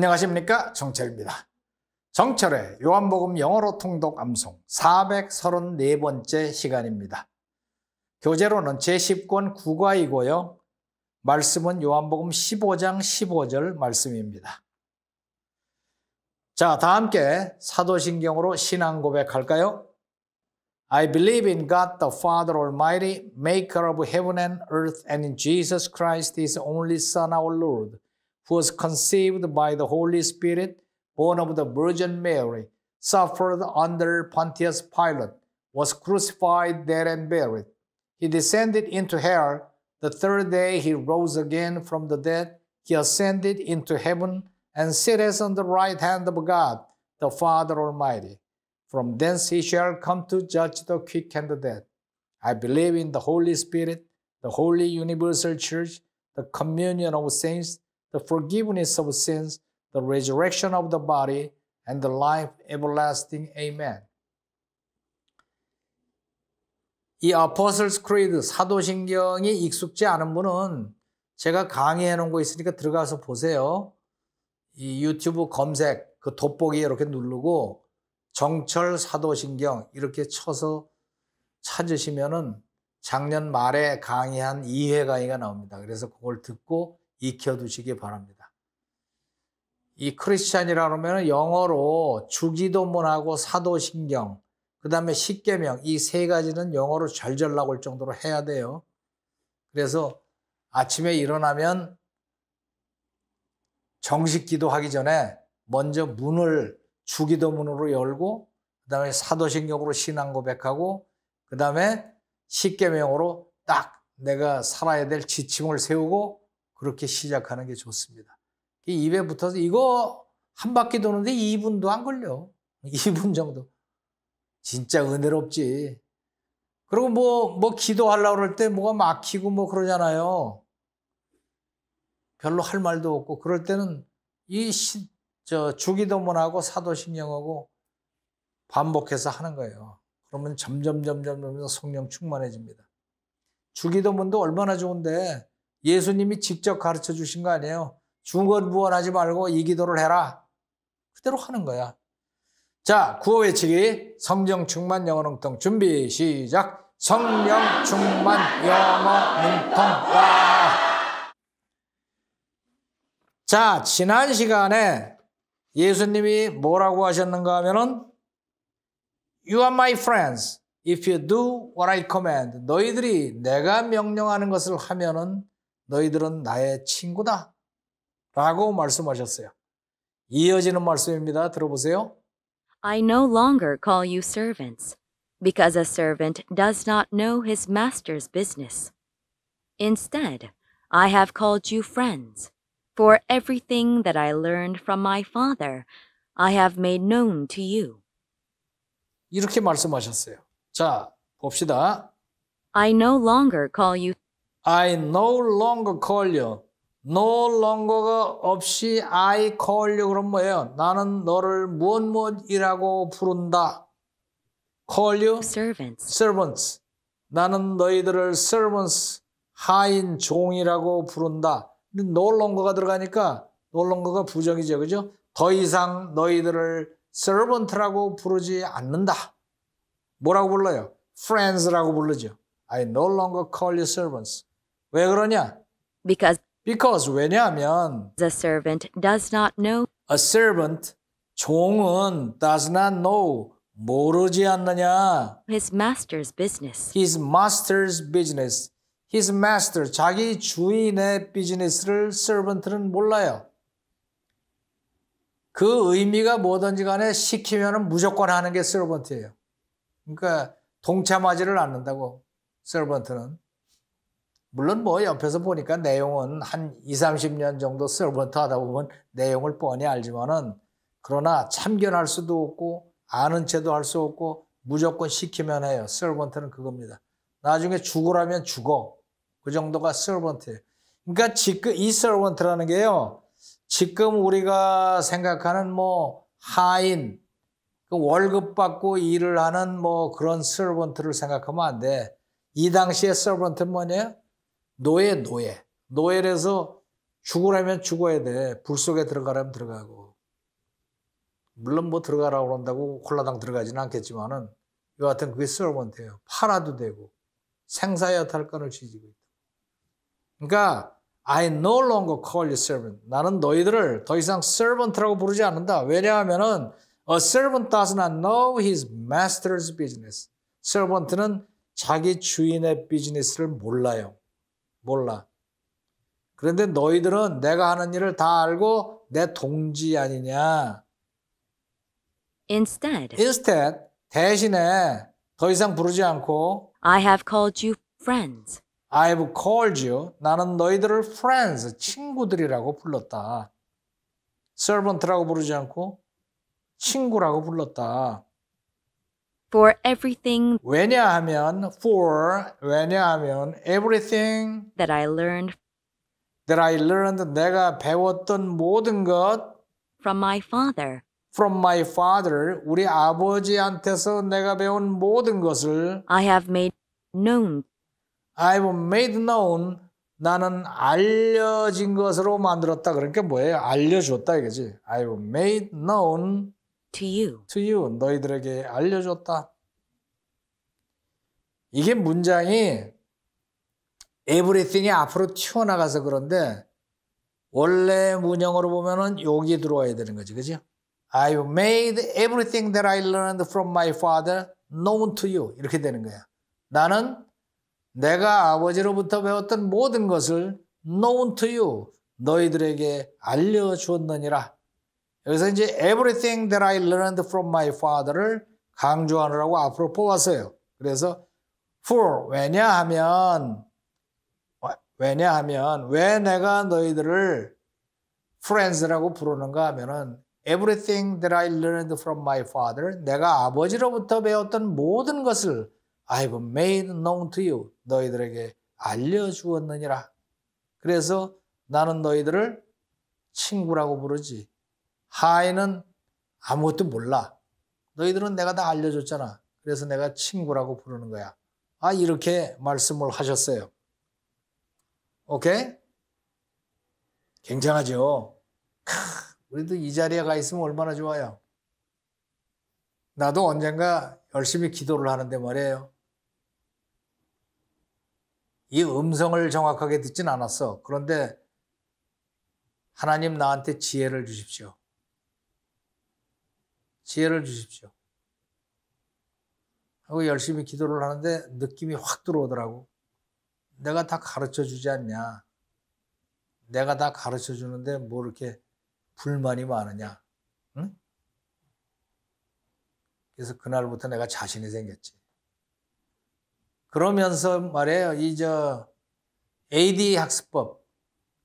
안녕하십니까 정철입니다. 정철의 요한복음 영어로 통독 암송 434번째 시간입니다. 교재로는 제10권 국어이고요. 말씀은 요한복음 15장 15절 말씀입니다. 자, 다 함께 사도신경으로 신앙 고백할까요? I believe in God the Father Almighty, maker of heaven and earth, and in Jesus Christ, his only Son, our Lord. who was conceived by the Holy Spirit, born of the Virgin Mary, suffered under Pontius Pilate, was crucified, dead, and buried. He descended into hell. The third day he rose again from the dead. He ascended into heaven and sitteth on the right hand of God, the Father Almighty. From thence he shall come to judge the quick and the dead. I believe in the Holy Spirit, the holy universal church, the communion of saints, the forgiveness of sins, the resurrection of the body, and the life everlasting. Amen. 이 어퍼슬스 크리드 사도신경이 익숙지 않은 분은 제가 강의해 놓은 거 있으니까 들어가서 보세요. 이 유튜브 검색 그 돋보기 이렇게 누르고 정철 사도신경 이렇게 쳐서 찾으시면은 작년 말에 강의한 2회 강의가 나옵니다. 그래서 그걸 듣고 익혀두시기 바랍니다. 이 크리스찬이라 그러면 영어로 주기도문하고 사도신경, 그 다음에 십계명 이 세 가지는 영어로 절절 나올 정도로 해야 돼요. 그래서 아침에 일어나면 정식 기도하기 전에 먼저 문을 주기도문으로 열고 그 다음에 사도신경으로 신앙 고백하고 그 다음에 십계명으로 딱 내가 살아야 될 지침을 세우고 그렇게 시작하는 게 좋습니다. 입에 붙어서 이거 한 바퀴 도는데 2분도 안 걸려. 2분 정도. 진짜 은혜롭지. 그리고 뭐, 뭐 기도하려고 그럴 때 뭐가 막히고 뭐 그러잖아요. 별로 할 말도 없고, 그럴 때는 이 시, 저, 주기도문하고 사도신경하고 반복해서 하는 거예요. 그러면 점점, 점점, 점점 성령 충만해집니다. 주기도문도 얼마나 좋은데, 예수님이 직접 가르쳐 주신 거 아니에요. 중건부원하지 말고 이 기도를 해라. 그대로 하는 거야. 자, 구호 외치기. 성령 충만 영어 능통 준비 시작. 성령 충만 영어 능통 와. 자, 지난 시간에 예수님이 뭐라고 하셨는가 하면은 You are my friends if you do what I command. 너희들이 내가 명령하는 것을 하면은 너희들은 나의 친구다. 라고 말씀하셨어요. 이어지는 말씀입니다. 들어보세요. I no longer call you servants, because a servant does not know his master's business. Instead, I have called you friends, for everything that I learned from my father, I have made known to you. 이렇게 말씀하셨어요. 자, 봅시다. I no longer call you I no longer call you. no longer가 없이 I call you 그럼 뭐예요? 나는 너를 무엇 무엇이라고 부른다. call you servants. servants. 나는 너희들을 servants 하인 종이라고 부른다. no longer가 들어가니까 no longer가 부정이죠. 그죠? 더 이상 너희들을 servant라고 부르지 않는다. 뭐라고 불러요? friends라고 부르죠. I no longer call you servants. 왜 그러냐? Because Because 왜냐하면 the servant does not know. A servant 종은 does not know 모르지 않느냐? His master's business. His master's business. His master 자기 주인의 비즈니스를 servant는 몰라요. 그 의미가 뭐든지 간에 시키면은 무조건 하는 게 servant예요. 그러니까 동참하지를 않는다고 servant는. 물론 뭐 옆에서 보니까 내용은 한 20, 30년 정도 서번트 하다 보면 내용을 뻔히 알지만은 그러나 참견할 수도 없고 아는 체도 할 수 없고 무조건 시키면 해요. 서번트는 그겁니다. 나중에 죽으라면 죽어. 그 정도가 서번트예요 그러니까 지금 이서번트라는 게요. 지금 우리가 생각하는 뭐 하인, 그 월급 받고 일을 하는 뭐 그런 서번트를 생각하면 안 돼. 이 당시에 서번트는 뭐냐? 노예, 노예. 노예라서 죽으라면 죽어야 돼. 불 속에 들어가라면 들어가고. 물론 뭐 들어가라고 그런다고 콜라당 들어가지는 않겠지만은 여하튼 그게 쓸어본대요. 팔아도 되고 생사의 탈건을 지지고 있다. 그러니까 I no longer call you servant. 나는 너희들을 더 이상 s e r v 라고 부르지 않는다. 왜냐하면은 a servant does not know his master's business. s e r v 는 자기 주인의 비즈니스를 몰라요. 몰라. 그런데 너희들은 내가 하는 일을 다 알고 내 동지 아니냐. Instead. Instead 대신에 더 이상 부르지 않고 I have called you friends. I v e called you. 나는 너희들을 friends, 친구들이라고 불렀다. servant라고 부르지 않고 친구라고 불렀다. for everything 왜냐하면 for 왜냐하면 everything that I learned that I learned 내가 배웠던 모든 것 from my father from my father 우리 아버지한테서 내가 배운 모든 것을 I have made known I've made known 나는 알려진 것으로 만들었다 그러니까 뭐예요? 알려줬다 이거지. I've h a made known to you. to you 너희들에게 알려줬다. 이게 문장이 everything이 앞으로 튀어나가서 그런데 원래 문형으로 보면은 여기 들어와야 되는 거지, 그죠? I made everything that I learned from my father known to you 이렇게 되는 거야. 나는 내가 아버지로부터 배웠던 모든 것을 known to you 너희들에게 알려주었느니라. 여기서 이제 everything that I learned from my father를 강조하느라고 앞으로 뽑았어요. 그래서 for 왜냐하면 왜냐하면 왜 내가 너희들을 friends라고 부르는가 하면은 everything that I learned from my father 내가 아버지로부터 배웠던 모든 것을 I've made known to you 너희들에게 알려주었느니라. 그래서 나는 너희들을 친구라고 부르지 하에는 아무것도 몰라. 너희들은 내가 다 알려줬잖아. 그래서 내가 친구라고 부르는 거야. 아, 이렇게 말씀을 하셨어요. 오케이? 굉장하죠? 크, 우리도 이 자리에 가 있으면 얼마나 좋아요. 나도 언젠가 열심히 기도를 하는데 말이에요. 이 음성을 정확하게 듣진 않았어. 그런데 하나님 나한테 지혜를 주십시오. 지혜를 주십시오. 하고 열심히 기도를 하는데 느낌이 확 들어오더라고. 내가 다 가르쳐 주지 않냐. 내가 다 가르쳐 주는데 뭐 이렇게 불만이 많으냐. 응? 그래서 그날부터 내가 자신이 생겼지. 그러면서 말이에요. 이저 AD 학습법.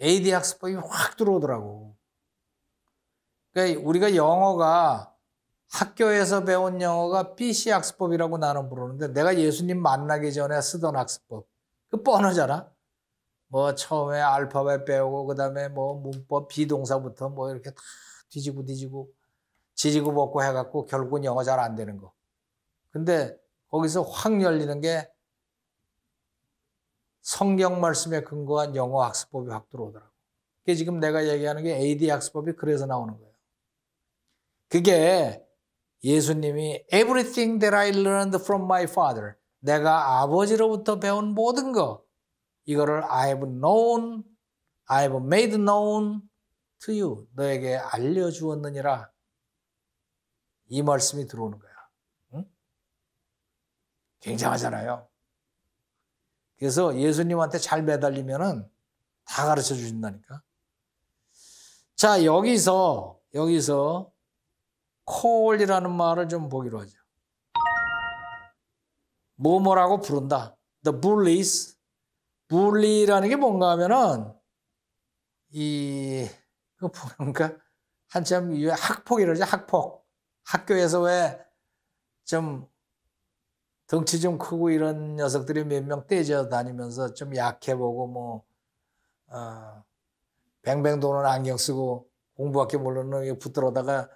AD 학습법이 확 들어오더라고. 그러니까 우리가 영어가 학교에서 배운 영어가 BC 학습법이라고 나는 부르는데 내가 예수님 만나기 전에 쓰던 학습법. 그 뻔하잖아. 뭐 처음에 알파벳 배우고 그다음에 뭐 문법 비동사부터 뭐 이렇게 다 뒤지고 뒤지고 지지고 벗고 해갖고 결국은 영어 잘 안 되는 거. 근데 거기서 확 열리는 게 성경 말씀에 근거한 영어 학습법이 확 들어오더라고. 그게 지금 내가 얘기하는 게 AD 학습법이 그래서 나오는 거예요. 그게 예수님이 everything that I learned from my father 내가 아버지로부터 배운 모든 거 이거를 I have known, I have made known to you 너에게 알려주었느니라 이 말씀이 들어오는 거야. 응? 굉장하잖아요. 그래서 예수님한테 잘 매달리면은 다 가르쳐 주신다니까. 자 여기서 여기서 c a 이라는 말을 좀 보기로 하죠. 뭐뭐라고 부른다. The bullies. bully라는 게 뭔가 하면은 이 그거 보 한참 학폭이라죠. 학폭. 학교에서 왜좀 덩치 좀 크고 이런 녀석들이 몇 명 떼져 다니면서 좀 약해 보고 뭐 어, 뱅뱅 도는 안경 쓰고 공부밖에 모르는 붙들어다가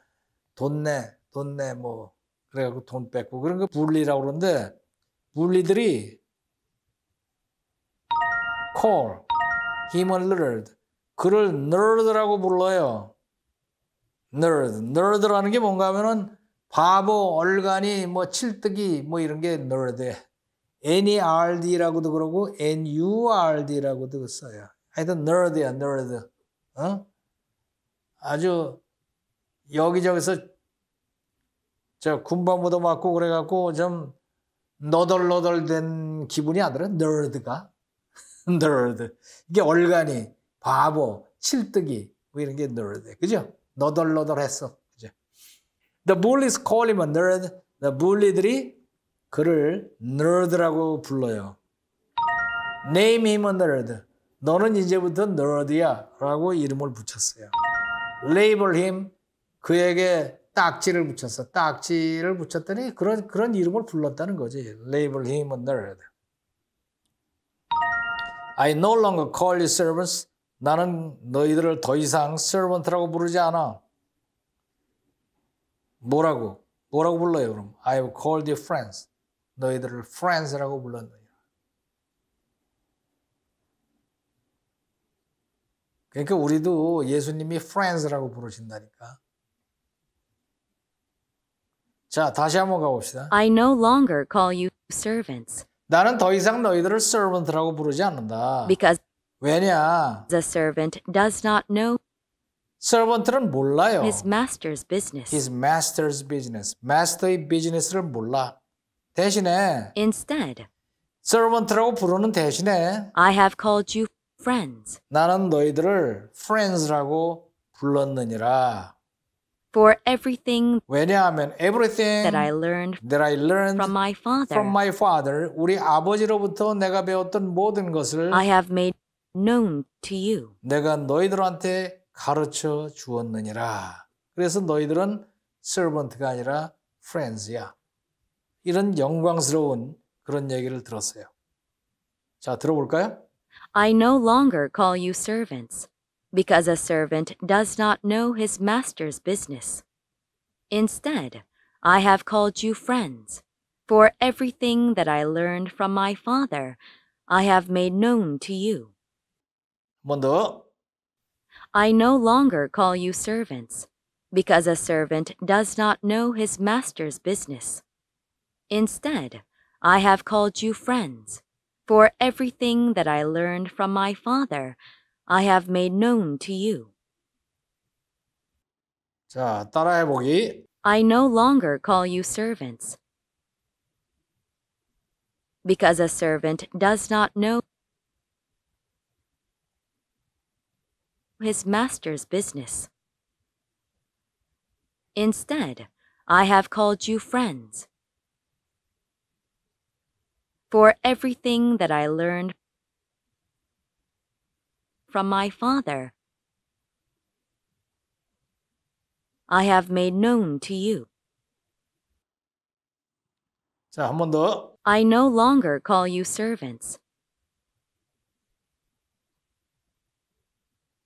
돈 내, 돈 내, 뭐, 그래갖고 돈 뺏고, 그런 거 분리라고 그러는데, 분리들이 call him a nerd. 그를 nerd라고 불러요. nerd. nerd라는 게 뭔가 하면은 바보, 얼간이, 뭐, 칠뜨기, 뭐 이런 게 n e r d nerd라고도 그러고, nurd라고도 써요. 하여튼 nerd야, nerd. 어? 아주 여기저기서 저 군밤무도 맞고 그래갖고 좀 너덜너덜된 기분이 아 들어요. 너드가. 너드. 이게 얼간이, 바보, 칠뜨기, 뭐 이런 게 너드. 그죠? 너덜너덜했어. 그죠? The bullies call him a nerd. The bully들이 그를 n e 라고 불러요. Name him a nerd. 너는 이제부터 n e 야 라고 이름을 붙였어요. Label him 그에게 딱지를 붙였어. 딱지를 붙였더니 그런 그런 이름을 불렀다는 거지. Label him a nerd. I no longer call you servants. 나는 너희들을 더 이상 servant라고 부르지 않아. 뭐라고? 뭐라고 불러요, 그럼? I have called you friends. 너희들을 friends라고 불렀느니 그러니까 우리도 예수님이 friends라고 부르신다니까. 자, 다시 한번 가봅시다. I no longer call you servants. 나는 더 이상 너희들을 servant라고 부르지 않는다. Because 왜냐? The servant does not know servant는 몰라요. His master's business. His master's business. 마스터의 비즈니스를 몰라. 대신에 Instead, servant라고 부르는 대신에 I have called you friends. 나는 너희들을 friends라고 불렀느니라. for everything 왜냐하면 everything that I learned that I learned from my father from my father 우리 아버지로부터 내가 배웠던 모든 것을 I have made known to you 내가 너희들한테 가르쳐 주었느니라 그래서 너희들은 servant가 아니라 friends야 이런 영광스러운 그런 얘기를 들었어요 자 들어볼까요? I no longer call you servants because a servant does not know his master's business. Instead, I have called you friends, for everything that I learned from my Father I have made known to you. 먼저 I no longer call you servants, because a servant does not know his master's business. Instead, I have called you friends, for everything that I learned from my Father I have made known to you. 자, I no longer call you servants. Because a servant does not know his master's business. Instead, I have called you friends. For everything that I learned from my Father. I have made known to you. 자, 더. I no longer call you servants.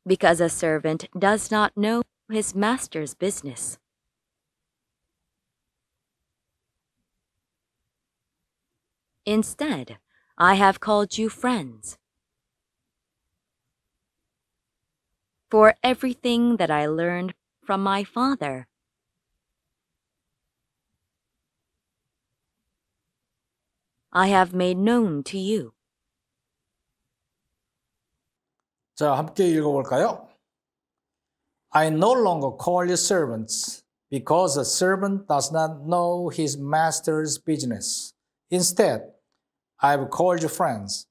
Because a servant does not know his master's business. Instead, I have called you friends. for everything that I learned from my father. I have made known to you. 자, 함께 읽어볼까요? I no longer call you servants, because a servant does not know his master's business. Instead, I have called you friends.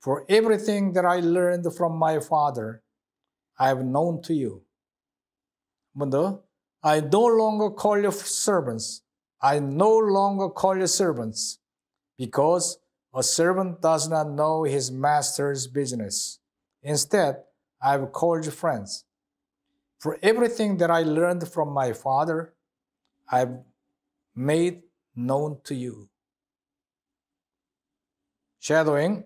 For everything that I learned from my father, I have known to you. 먼저, I no longer call you servants. I no longer call you servants because a servant does not know his master's business. Instead, I have called you friends. For everything that I learned from my father, I have made known to you. Shadowing.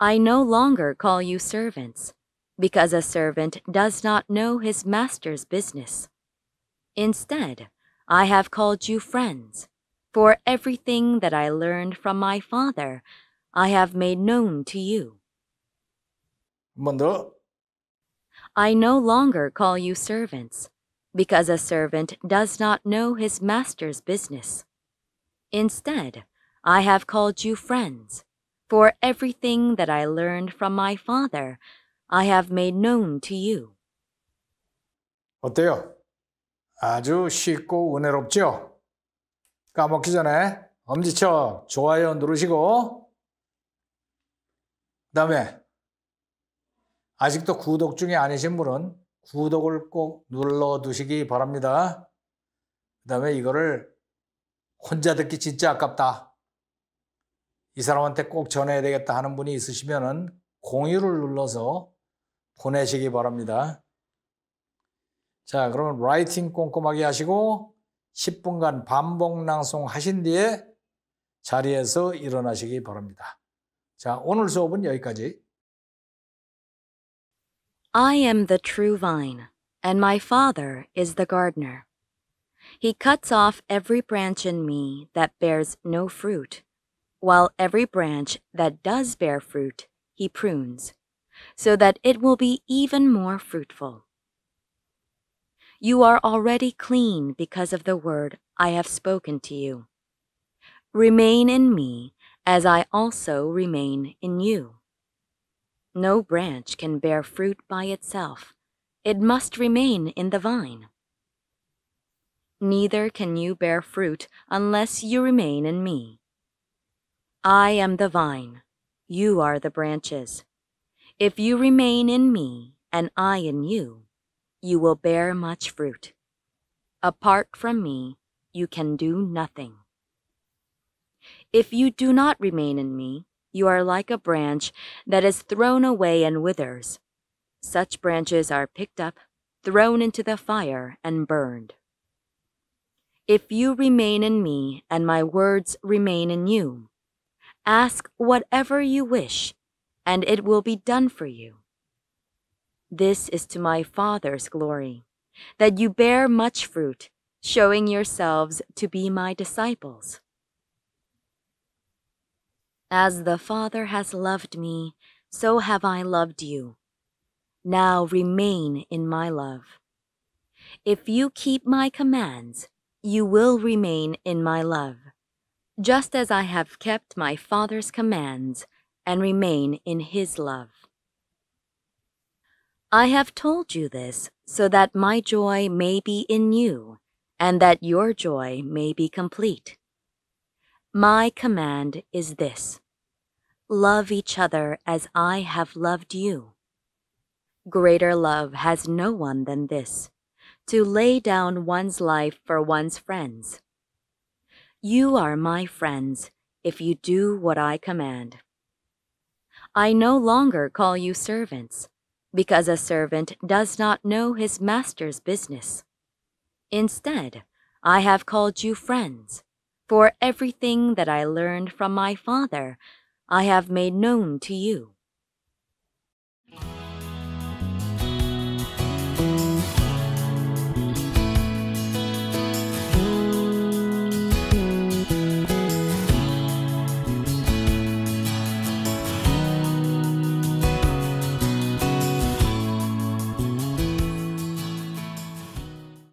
I no longer call you servants because a servant does not know his master's business. Instead, I have called you friends, for everything that I learned from my Father I have made known to you. I no longer call you servants, because a servant does not know his master's business. Instead, I have called you friends, for everything that I learned from my Father I have made known to you. 어때요? 아주 쉽고 은혜롭죠? 까먹기 전에 엄지쳐 좋아요 누르시고 그 다음에 아직도 구독 중에 아니신 분은 구독을 꼭 눌러두시기 바랍니다. 그 다음에 이거를 혼자 듣기 진짜 아깝다. 이 사람한테 꼭 전해야 되겠다 하는 분이 있으시면 공유를 눌러서 보내시기 바랍니다. 자, 그러면 라이팅 꼼꼼하게 하시고 10분간 반복 낭송 하신 뒤에 자리에서 일어나시기 바랍니다. 자, 오늘 수업은 여기까지. I am the true vine, and my Father is the gardener. He cuts off every branch in me that bears no fruit, while every branch that does bear fruit, he prunes. so that it will be even more fruitful. You are already clean because of the word I have spoken to you. Remain in me, as I also remain in you. No branch can bear fruit by itself. It must remain in the vine. Neither can you bear fruit unless you remain in me. I am the vine. You are the branches. If you remain in me and I in you, you will bear much fruit. Apart from me, you can do nothing. If you do not remain in me, you are like a branch that is thrown away and withers. Such branches are picked up, thrown into the fire, and burned. If you remain in me and my words remain in you, ask whatever you wish, and it will be done for you. This is to my Father's glory, that you bear much fruit, showing yourselves to be my disciples. As the Father has loved me, so have I loved you. Now remain in my love. If you keep my commands, you will remain in my love, just as I have kept my Father's commands and remain in his love. I have told you this so that my joy may be in you and that your joy may be complete. My command is this love each other as I have loved you. Greater love has no one than this to lay down one's life for one's friends. You are my friends if you do what I command. I no longer call you servants, because a servant does not know his master's business. Instead, I have called you friends, for everything that I learned from my Father I have made known to you.